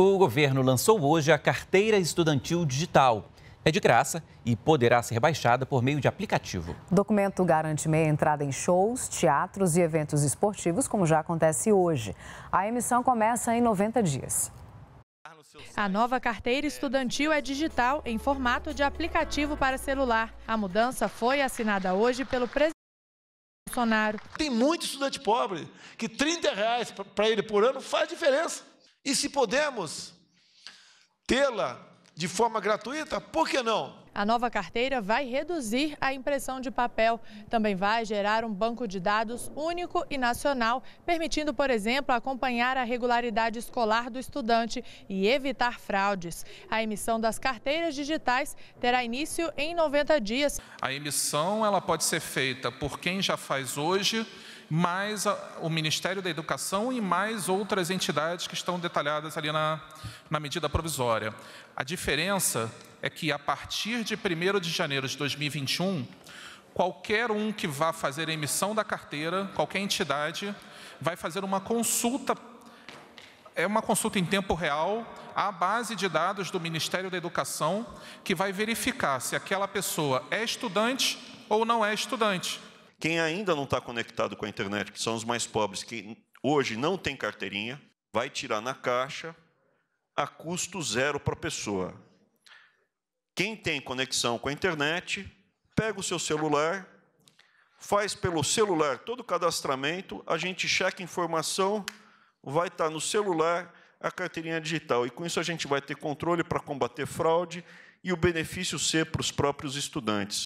O governo lançou hoje a carteira estudantil digital. É de graça e poderá ser baixada por meio de aplicativo. O documento garante meia entrada em shows, teatros e eventos esportivos, como já acontece hoje. A emissão começa em 90 dias. A nova carteira estudantil é digital, em formato de aplicativo para celular. A mudança foi assinada hoje pelo presidente. Bolsonaro. Tem muito estudante pobre que 30 reais para ele por ano faz diferença. E se podemos tê-la de forma gratuita, por que não? A nova carteira vai reduzir a impressão de papel. Também vai gerar um banco de dados único e nacional, permitindo, por exemplo, acompanhar a regularidade escolar do estudante e evitar fraudes. A emissão das carteiras digitais terá início em 90 dias. A emissão ela pode ser feita por quem já faz hoje mais o Ministério da Educação e mais outras entidades que estão detalhadas ali na, na medida provisória. A diferença é que, a partir de 1 de janeiro de 2021, qualquer um que vá fazer a emissão da carteira, qualquer entidade, vai fazer uma consulta, é uma consulta em tempo real, à base de dados do Ministério da Educação, que vai verificar se aquela pessoa é estudante ou não é estudante. Quem ainda não está conectado com a internet, que são os mais pobres, que hoje não tem carteirinha, vai tirar na caixa a custo zero para a pessoa. Quem tem conexão com a internet, pega o seu celular, faz pelo celular todo o cadastramento, a gente checa a informação, vai estar tá no celular a carteirinha digital. E com isso a gente vai ter controle para combater fraude e o benefício ser para os próprios estudantes.